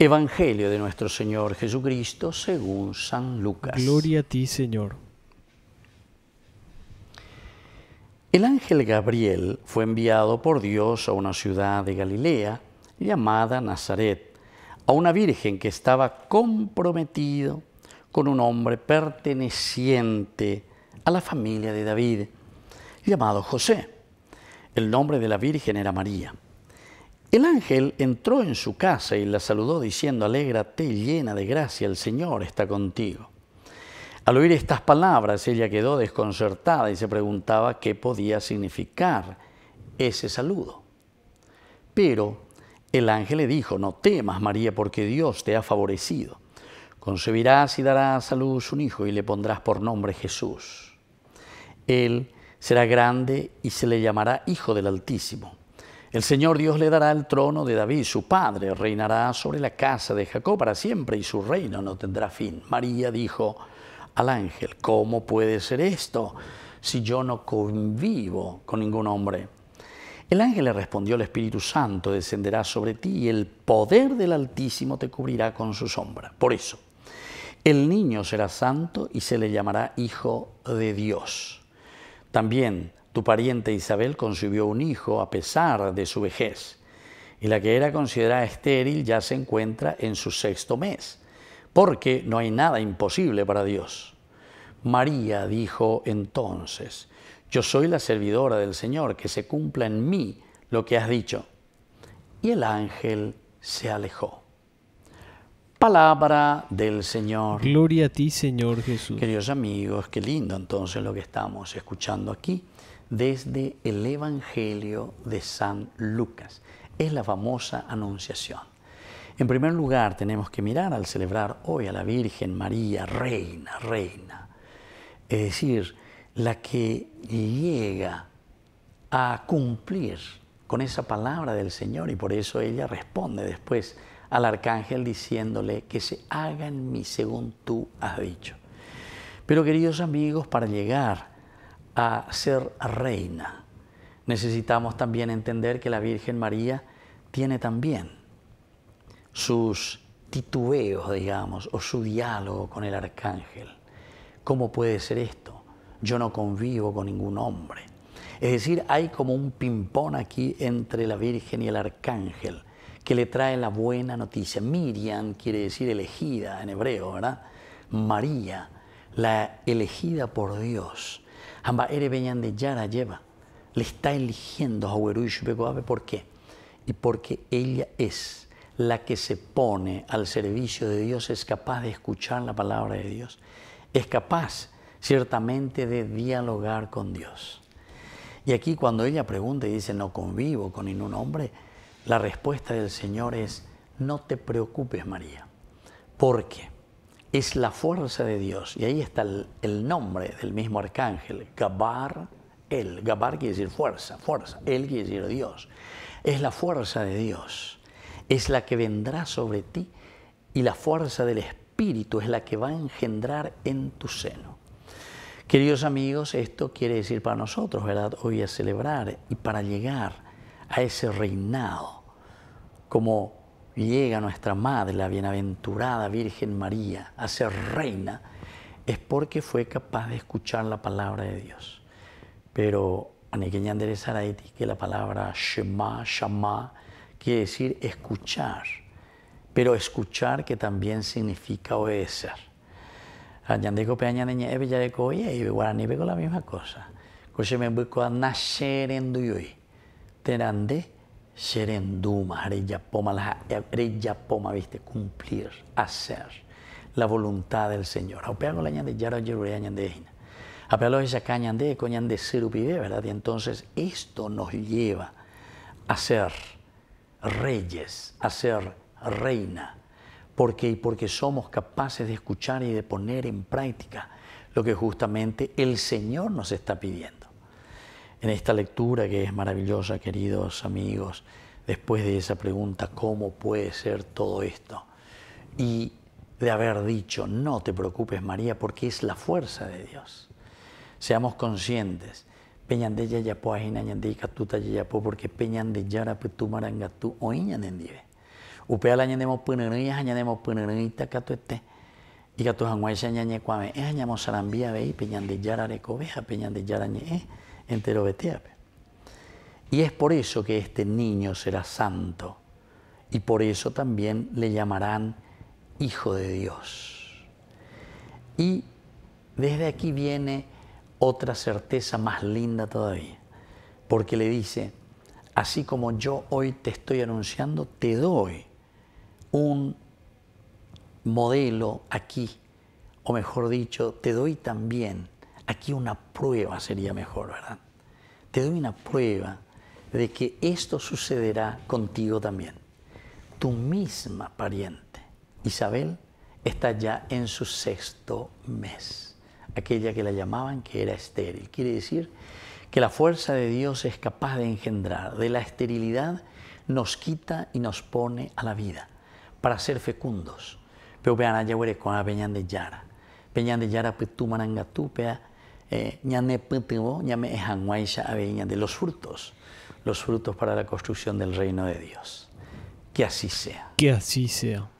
Evangelio de nuestro Señor Jesucristo según San Lucas. Gloria a ti, Señor. El ángel Gabriel fue enviado por Dios a una ciudad de Galilea llamada Nazaret, a una virgen que estaba comprometido con un hombre perteneciente a la familia de David, llamado José. El nombre de la virgen era María. El ángel entró en su casa y la saludó diciendo, alégrate llena de gracia, el Señor está contigo. Al oír estas palabras, ella quedó desconcertada y se preguntaba qué podía significar ese saludo. Pero el ángel le dijo, no temas María, porque Dios te ha favorecido. Concebirás y darás a luz un hijo y le pondrás por nombre Jesús. Él será grande y se le llamará Hijo del Altísimo el Señor Dios le dará el trono de David, su padre reinará sobre la casa de Jacob para siempre y su reino no tendrá fin. María dijo al ángel, ¿cómo puede ser esto si yo no convivo con ningún hombre? El ángel le respondió, el Espíritu Santo descenderá sobre ti y el poder del Altísimo te cubrirá con su sombra. Por eso, el niño será santo y se le llamará Hijo de Dios. También tu pariente Isabel concibió un hijo a pesar de su vejez, y la que era considerada estéril ya se encuentra en su sexto mes, porque no hay nada imposible para Dios. María dijo entonces, yo soy la servidora del Señor, que se cumpla en mí lo que has dicho. Y el ángel se alejó. Palabra del Señor. Gloria a ti, Señor Jesús. Queridos amigos, qué lindo entonces lo que estamos escuchando aquí desde el Evangelio de San Lucas. Es la famosa Anunciación. En primer lugar, tenemos que mirar al celebrar hoy a la Virgen María, reina, reina. Es decir, la que llega a cumplir con esa palabra del Señor y por eso ella responde después al arcángel diciéndole que se haga en mí según tú has dicho. Pero queridos amigos, para llegar a ser reina, necesitamos también entender que la Virgen María tiene también sus titubeos, digamos, o su diálogo con el arcángel. ¿Cómo puede ser esto? Yo no convivo con ningún hombre. Es decir, hay como un pimpón aquí entre la Virgen y el arcángel que le trae la buena noticia. Miriam quiere decir elegida en hebreo, ¿verdad? María, la elegida por Dios. Amba Yara lleva. Le está eligiendo a Hueruish ¿Por qué? Y porque ella es la que se pone al servicio de Dios, es capaz de escuchar la palabra de Dios. Es capaz, ciertamente, de dialogar con Dios. Y aquí cuando ella pregunta y dice, no convivo con ningún hombre, la respuesta del Señor es, no te preocupes María, porque es la fuerza de Dios. Y ahí está el, nombre del mismo arcángel, Gabar, el. Gabar quiere decir fuerza, fuerza. Él quiere decir Dios. Es la fuerza de Dios. Es la que vendrá sobre ti y la fuerza del Espíritu es la que va a engendrar en tu seno. Queridos amigos, esto quiere decir para nosotros, ¿verdad? Hoy a celebrar y para llegar a ese reinado como llega nuestra Madre, la bienaventurada Virgen María, a ser reina, es porque fue capaz de escuchar la palabra de Dios. Pero Niña Andrés Saraiti, que la palabra Shema, Shema, quiere decir escuchar, pero escuchar que también significa obedecer. Añandeco ya es bellareco y guaraní con la misma cosa. Coche me busco a nacer en terande serenduma, poma, la poma, viste, cumplir, hacer la voluntad del Señor. Apeago la ñande, yara yerure añande Apealo esa cañande, coñande sirupide, ¿verdad? Y entonces esto nos lleva a ser reyes, a ser reina. ¿Por qué? Porque somos capaces de escuchar y de poner en práctica lo que justamente el Señor nos está pidiendo en esta lectura que es maravillosa, queridos amigos, después de esa pregunta, ¿cómo puede ser todo esto? Y de haber dicho, no te preocupes María, porque es la fuerza de Dios. Seamos conscientes. Peñande yayapo ajinanyandi katuta yayapo porque peñande yaraputu marangatu oiñanendive. Upeala ñanemo pununui ajañanemo pununui catuete. Y katu hanguaisa ñañe cuame, ejañamo sarambia vei peñande yarareco veja peñande entero Y es por eso que este niño será santo y por eso también le llamarán Hijo de Dios. Y desde aquí viene otra certeza más linda todavía, porque le dice, así como yo hoy te estoy anunciando, te doy un modelo aquí, o mejor dicho, te doy también aquí una prueba sería mejor, ¿verdad? Te doy una prueba de que esto sucederá contigo también. Tu misma pariente, Isabel, está ya en su sexto mes. Aquella que la llamaban que era estéril. Quiere decir que la fuerza de Dios es capaz de engendrar. De la esterilidad nos quita y nos pone a la vida para ser fecundos. Pero vean, allá con la peñan de Yara. Peñan de Yara, pues, eh, ñane me de los frutos, los frutos para la construcción del reino de Dios. Que así sea. Que así sea.